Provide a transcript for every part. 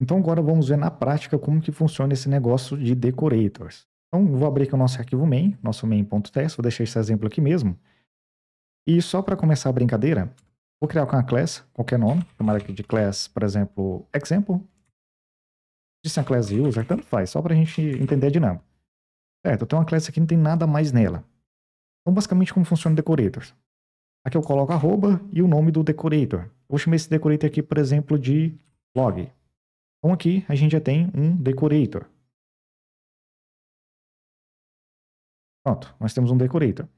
Então agora vamos ver na prática como que funciona esse negócio de decorators. Então vou abrir aqui o nosso arquivo main, nosso main.test, vou deixar esse exemplo aqui mesmo. E só para começar a brincadeira, vou criar uma classe, qualquer nome, chamar aqui de class, por exemplo, example. Disse a class user, tanto faz, só para a gente entender a dinâmica. Certo, eu tenho uma classe aqui, não tem nada mais nela. Então basicamente como funciona o decorators. Aqui eu coloco arroba e o nome do decorator. vou chamar esse decorator aqui, por exemplo, de log. Então aqui a gente já tem um decorator. Pronto, nós temos um decorator.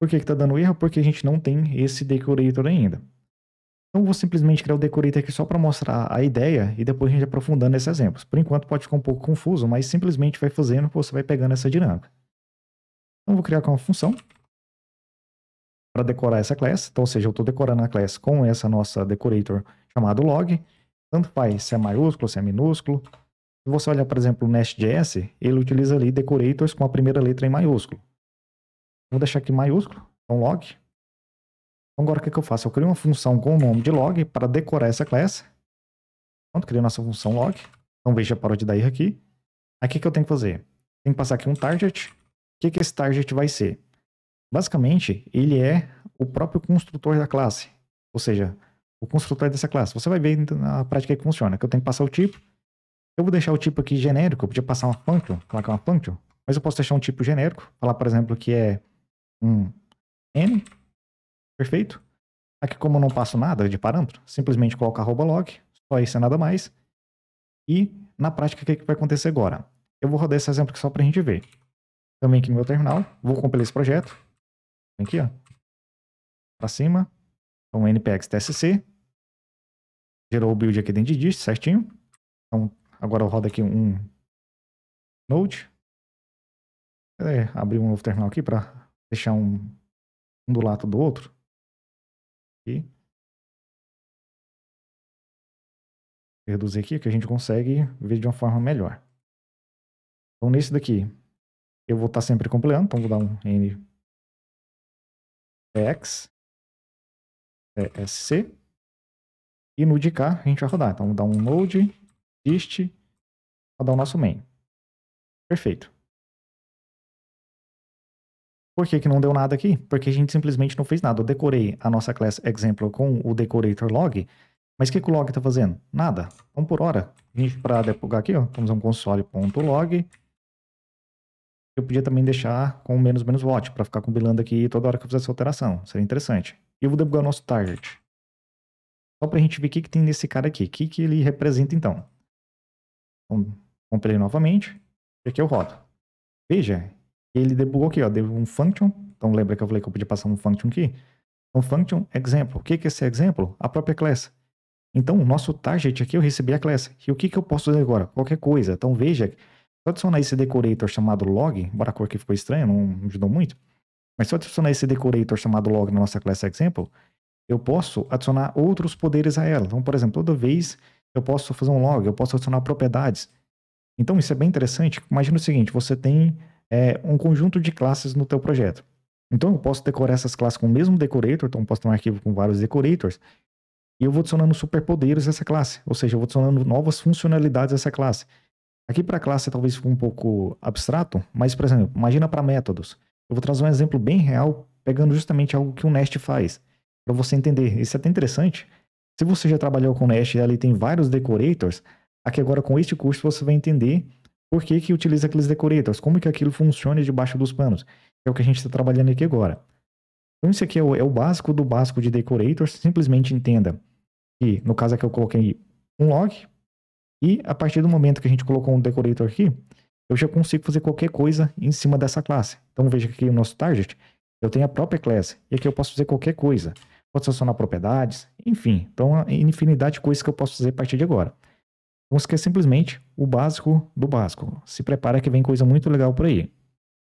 Por que está dando erro? Porque a gente não tem esse decorator ainda. Então vou simplesmente criar o decorator aqui só para mostrar a ideia e depois a gente aprofundando esses exemplos. Por enquanto pode ficar um pouco confuso, mas simplesmente vai fazendo que você vai pegando essa dinâmica. Então vou criar uma função para decorar essa classe. Então, ou seja, eu estou decorando a classe com essa nossa decorator chamado log. Tanto faz se é maiúsculo, se é minúsculo. Se você olhar, por exemplo, o Nest.js, ele utiliza ali decorators com a primeira letra em maiúsculo. Vou deixar aqui maiúsculo, então log. Então agora o que, que eu faço? Eu crio uma função com o nome de log para decorar essa classe. Pronto, criei nossa função log. Então veja a paródia da erro aqui. Aqui que eu tenho que fazer? Tem que passar aqui um target. O que, que esse target vai ser? Basicamente, ele é o próprio construtor da classe. Ou seja, o construtor dessa classe. Você vai ver então na prática que funciona, que eu tenho que passar o tipo. Eu vou deixar o tipo aqui genérico, eu podia passar uma function, colocar uma function, mas eu posso deixar um tipo genérico, falar, por exemplo, que é um n, perfeito? Aqui, como eu não passo nada de parâmetro, simplesmente coloco arroba log, só isso é nada mais. E, na prática, o que, é que vai acontecer agora? Eu vou rodar esse exemplo aqui só para a gente ver. Também aqui no meu terminal, vou compilar esse projeto. vem Aqui, ó. Para cima. Então, npx tsc gerou o build aqui dentro de dist certinho. Então, agora eu rodo aqui um node. É, abrir um novo terminal aqui para deixar um, um, do lado do outro. E reduzir aqui, que a gente consegue ver de uma forma melhor. Então, nesse daqui, eu vou estar sempre compleando, então vou dar um n x csc e no de cá a gente vai rodar. Então, dá um node, dist, rodar o nosso main. Perfeito. Por que, que não deu nada aqui? Porque a gente simplesmente não fez nada. Eu decorei a nossa classe example com o decorator log, mas o que, que o log está fazendo? Nada. Então, por hora, a gente para debugar aqui, ó, vamos a um console.log. Eu podia também deixar com menos menos watch, para ficar compilando aqui toda hora que eu fizesse alteração. Seria interessante. E eu vou debugar o nosso target. Só para a gente ver o que, que tem nesse cara aqui. O que, que ele representa, então. Então, comprei novamente. E aqui eu rodo. Veja, ele debugou aqui, ó. Deu um function. Então, lembra que eu falei que eu podia passar um function aqui? Então, function example. O que, que é esse exemplo? A própria classe. Então, o nosso target aqui, eu recebi a classe. E o que, que eu posso fazer agora? Qualquer coisa. Então, veja, se eu adicionar esse decorator chamado log, embora a cor aqui ficou estranha, não ajudou muito, mas se eu adicionar esse decorator chamado log na nossa classe example, eu posso adicionar outros poderes a ela. Então, por exemplo, toda vez eu posso fazer um log, eu posso adicionar propriedades. Então, isso é bem interessante. Imagina o seguinte, você tem é, um conjunto de classes no teu projeto. Então, eu posso decorar essas classes com o mesmo decorator, então eu posso ter um arquivo com vários decorators, e eu vou adicionando superpoderes a essa classe, ou seja, eu vou adicionando novas funcionalidades a essa classe. Aqui para a classe talvez fique um pouco abstrato, mas, por exemplo, imagina para métodos. Eu vou trazer um exemplo bem real, pegando justamente algo que o Nest faz para você entender. Isso é até interessante. Se você já trabalhou com Nest e ali tem vários decorators, aqui agora com este curso você vai entender por que, que utiliza aqueles decorators, como que aquilo funciona debaixo dos panos. É o que a gente está trabalhando aqui agora. Então isso aqui é o, é o básico do básico de decorators. Simplesmente entenda que, no caso aqui eu coloquei um log, e a partir do momento que a gente colocou um decorator aqui, eu já consigo fazer qualquer coisa em cima dessa classe. Então veja que aqui é o nosso target eu tenho a própria classe. E aqui eu posso fazer qualquer coisa. Posso acionar propriedades, enfim. Então, uma infinidade de coisas que eu posso fazer a partir de agora. Vamos então, que é simplesmente o básico do básico. Se prepara que vem coisa muito legal por aí.